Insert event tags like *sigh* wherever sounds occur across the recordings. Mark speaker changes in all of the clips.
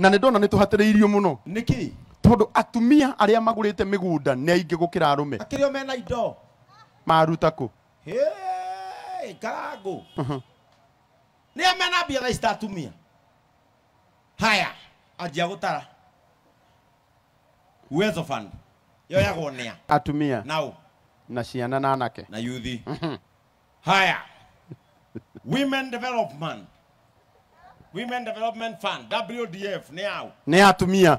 Speaker 1: na nä ndona nä tå hatä rä irio må no nä kä tondå atumia arä a magå rä te mä gunda nä aingä gå kä ra arå me akä rä o mena indo maruta kå karangå nä a mena mbia thaicita atumia haya anjia gå tara uwezo fund yoyagwo nä a atumia naå na ciana na anake na yuthi uh-huh. haya women development Women Development Fund WDF nä yao nä atumia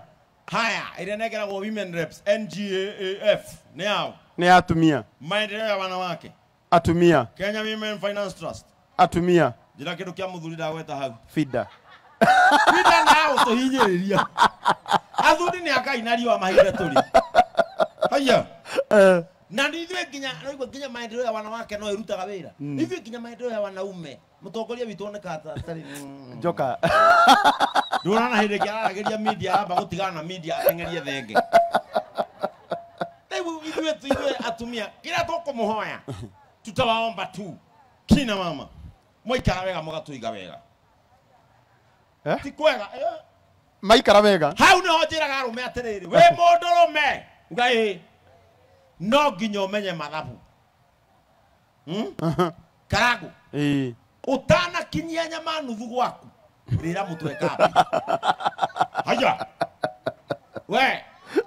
Speaker 1: haya ä rä a negeragwo women reps NGAF nä yao nä atumia maendeleo ya wanawake atumia Kenya Women Finance Trust atumia Jina kitu kia mudhuri da weta hagu. fida fida na tå so rä ilia. athuri ni akai nari wa re tå ri haya eh na nä nginya naigua nginya maendeleo ya wanawake no ärutaga wä ra mm. ithuä nginya maendeleo ya wanaume må tongoria witå onekatarä mm. mm. njoka *laughs* ndå rona hä ndä kä araragä media amba gå tigana na media ateng'erie thenge rĩu ithuĩ tu ithuĩ atumia kĩrĩa tũkũmũhoya *laughs* tutawaomba tu kina mama mwaikara wega mũgatũiga wega eh? ti kwega eh? maikara wega hau nĩho njĩraga arũme atĩrĩrĩ wĩ mũndũ rũme ugaĩ no nginya umenye mathabu hmm? karagu utana utanakinyia nyama nuthu gwaku rira mutwe kabi haya we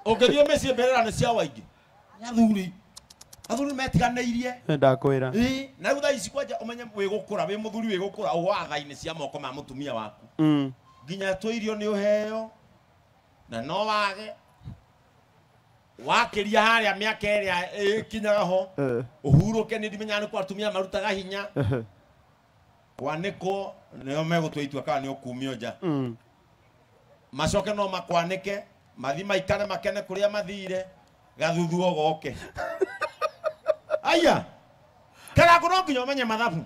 Speaker 1: ungithie micie mberera nä cia waingä athuri athuri metiganäirie ndakwä e, na rä u kwanja å menye wä gå kå ra wä må thuri wä gå kå ra å wathainä cia moko ma må tumia waku mm. nginya mm. tå irio nä å heo na no wage wakiria haria miaka iria ikinyaga ho uhuruke ni ndimenyaga ni kwatumia atumia marutaga hinya kwaniko megå megutwa itua kana nio kumio nja mm. macoke no makwanike mathi maikare makene kuria mathire gathuthuo goke *laughs* aya karako no nginya menye mathabu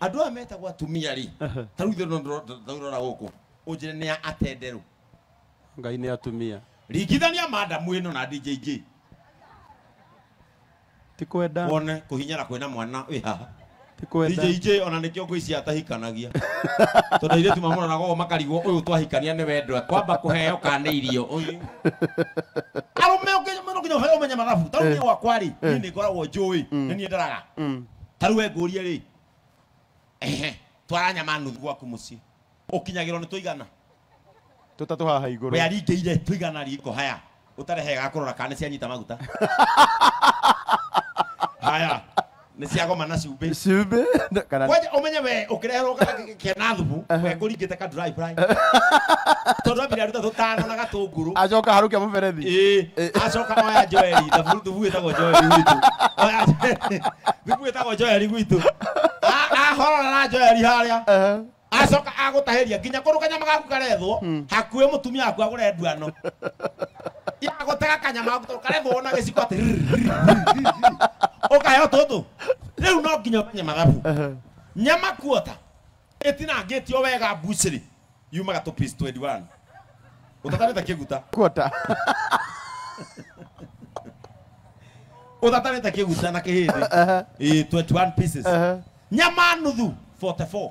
Speaker 1: andå aya metagwo atumia rora gå kå å njä gũkũ nä nĩ atenderå ngai nä atumia rigithania madamu ino na DJJ tikwenda wone kuhinyara kwina mwana wi haha tikwenda DJJ ona nikio ngwici tahikanagia tondu airitu mamuroraga ũguo makarigwo ũyũ twahikania nĩ wendwa kwamba kũheo kana irio ũyũ arũme ũkinya ũheo ũmenye mathabu ta rĩu niĩ gwakwa rĩ ni nĩ ngoragwo njũĩ ni ni ndaraga taru we wengũrie ri ehe twara nyama nuthu gwaku mũciĩ ũkinyagĩrwo ni tũigana tutatu haha iguru we aringiire tuigana riko haya utare utarehe gakurora kana nyita maguta *laughs* haya nä ciagoma na cumbä cumbä å menye we å kä reherwo kena thubu ekå ringä te *laughs* tondå ambire aruta tå tano na gatå ngå rå acoka harå kia må berethi acoka oya joeli thubu gä tagwo joeli gwitå thubu gä tagwo joeli gwitå ahorora na joeli haria a acoka agutaheria nginya kuruganya magaku karethwo hakuhe mutumia waku agure nduano yagotega kanyama gaku karethwo hmm. na giciko ati ukaheo tutu riu no nginya umenye mathabu nyama kuota itinangitio wega mbuciri yumaga tå piece 21 utatarite kiguta kuota utatarite kiguta na kihindi 21 pieces nyama nuthu 44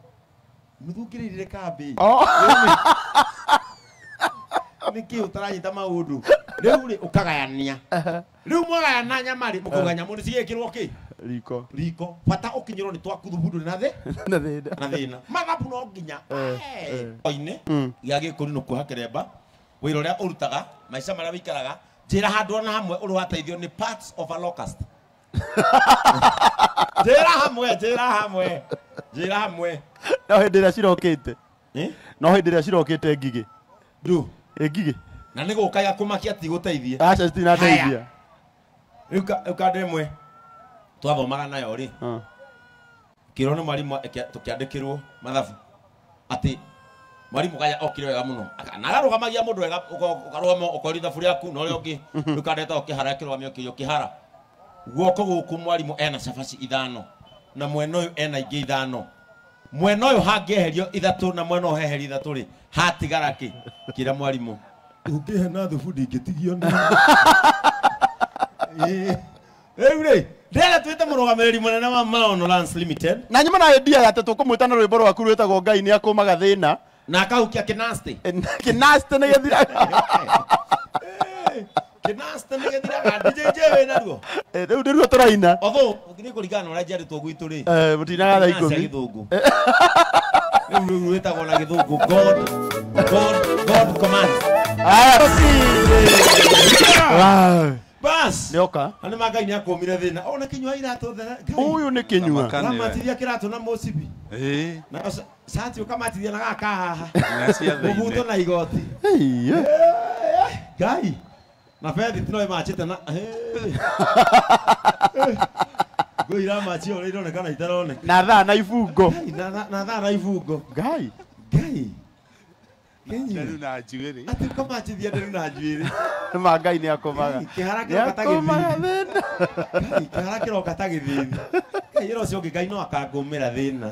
Speaker 1: muthungirire kambi oh. niki utaranyita maundu riu ri ukagayania riu mwagayana nyama ri mukoga nyamu ni cigikirwo ki riko riko bata ukinyirwo ni twakuthubudu na thi na thina na thina mathabu no nginya eh, eh. oine ya mm. gikuni nuku hakiremba wira uria urutaga maica maria wikaraga njira handu ona hamwe uri wateithio ni parts of a locust *laughs* njĩra hamwe njĩra hamwe njĩra hamwe no hĩndĩ ĩrĩa cirokĩte no hĩndĩ ĩrĩa cirokĩte ngigĩ ndu ĩ ngigĩ na nĩ gũka gakũmakia tigũteithie aca citinateithia rĩu kanda ĩmwe twathomaga nayo rĩ kĩrwo nĩ mwarimũ tũkĩandĩkĩrwo mathabu atĩ mwarimũ kaya okire wega mũno na agarũgamagia mũndũ wega ũkarũgama ũkori thabu rĩaku na ũrĩa ũngĩ hm, hm. rĩu kanda ĩtagwo kĩhara kĩrũgamio kĩrio kĩhara guoko guku mwarimu ena cabaci ithano na mwena uyu ena ingä ithano mwena uyu hangäeherio ithatu na mwena uheheri ithatu ri hatigara ki kira mwarimu ungihe na thubu ndingätigio nä *laughs* rä rä ndä te må rå rä ri må wa maono na nyuma na ndia atä tå kå mwä tana rwä mbo rwaku tagwo ngai nä akå maga thä na na akahukia kä nä gä thiraga kinasta nä gethiraga ndijä wä naruo *laughs* eh, rä u nä ruo tå raina othå å ngä å rä a njarä two gwitå tagwo na gä thå ngå bas nä oka thä na yå nä kinyua ramatithia kä ratå na mocibi na å kamatithia na gakahaha må na igoti na bethi tino imachite na ngå iramaci å rä ironekana itaroneka na thaa na ibungo na na ibungo ngai ngai na njuĩrĩ na njuĩrĩ ma ngai akomaga kä roka ta gä thĩni ngai ro cio ngä ngai no akangåmä ra thä na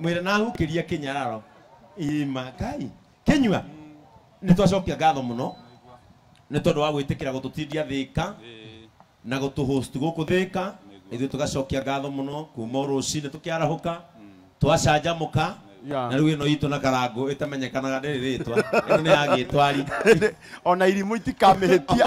Speaker 1: mwä nahukä ria kä nyararo ima ngai nä twacokia gatho må no nä tondå wa gwä tä kä ra gå tå tindia thä ka na gå tå gå kå thä ka ithuä tå gacokia ngatho må hmm. *laughs* *laughs* no kuma å rå ci nä tå kä arahå ka twacanjamå ka na rä u ä no itå na karangå ä temenyekanaga ndä rä rä twa ä nä yagä twari ona irimå itikamä hä tia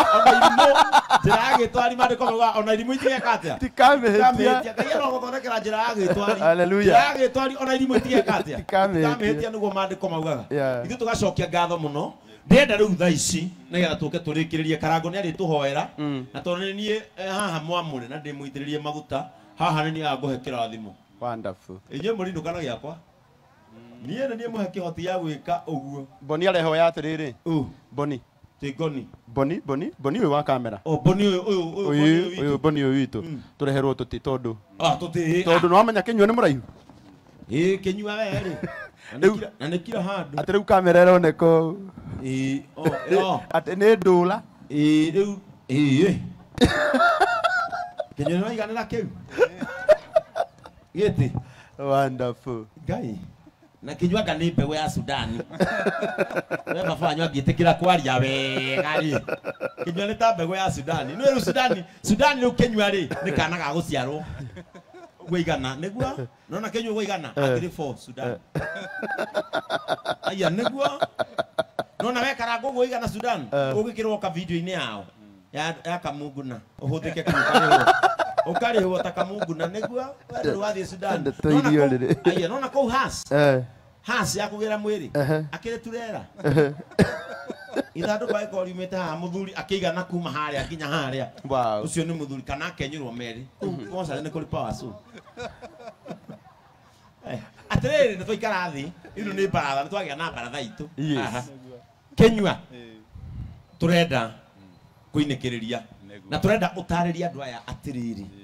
Speaker 1: njä ra yagä twari mandä ko mauga ona irimå itigeka atä a tikamä hä tia ngai arogå thondekera njä ra yagä twari njä ra yagä twari ona irimå itigeka atä a tikamä hä tia nä guo mandä ko maugaga ithuä tå gacokia ngatho må no ndĩenda rĩu thaa ici nĩgetha tũke tũrĩkĩrĩrie karango nĩ arĩtũhoera mm. na tondũ nĩ niĩ eh, haha mwamũre na ndĩmũitĩrĩrie maguta haha nĩ niĩ agũhe kĩrathimo inyuĩ mũrĩ ndũkana gĩakwa mm. niĩ nĩ niĩ mũhe kĩhoti ya gwĩka ũguo mboni arehoya atĩrĩrĩ mboni tigoni mboni mboni mboni ũyũ wa kamera o mboni ũyũ ũyũ ũyũ mboni ũyũ witũ mm. tũreherwo tũtĩ tondũ ah, ah. tondũ nĩ wamenya kĩnyua nĩ mũraihu ĩĩ kĩnyua wee rĩ na nĩ kira handũ atĩ kamera ĩroneka atä nä ndå ra rä u kä nyå nä raiganä ra kä u gä tä ngai na kinywaga nä mbegå ya sudani we baba wanyu angä tä kä ra kwaria wega-rä kinyua nä ta mbegå ya sudani nä rä sudani sudani rä u kinyua rä nä kanaga gå ciarwo gwaigana niguo nona kinyua gwaigana angä rä sudani aya niguo nona wekaraga å igana sudan å eh. gä kä rwo kavideo-inä yao hmm. ya kamunguna å hå thä ke å karä hwo ta kamunguna nä guo rä wathiä sudanairio nona kå u has ya kå gä ra mwä rä akä rä turera ithandå ko agäkorwo riumä te haha må thuri akä igana kuma harä a nginya harä a å cio nä må thuri kana akenyå rwo merä nä kå rä atärä rä nä twaikara thä ä nä mbaratha nä twagä a na mbaratha itå kenyua eh. turenda kuinikireria na turenda utariria andu aya atiriri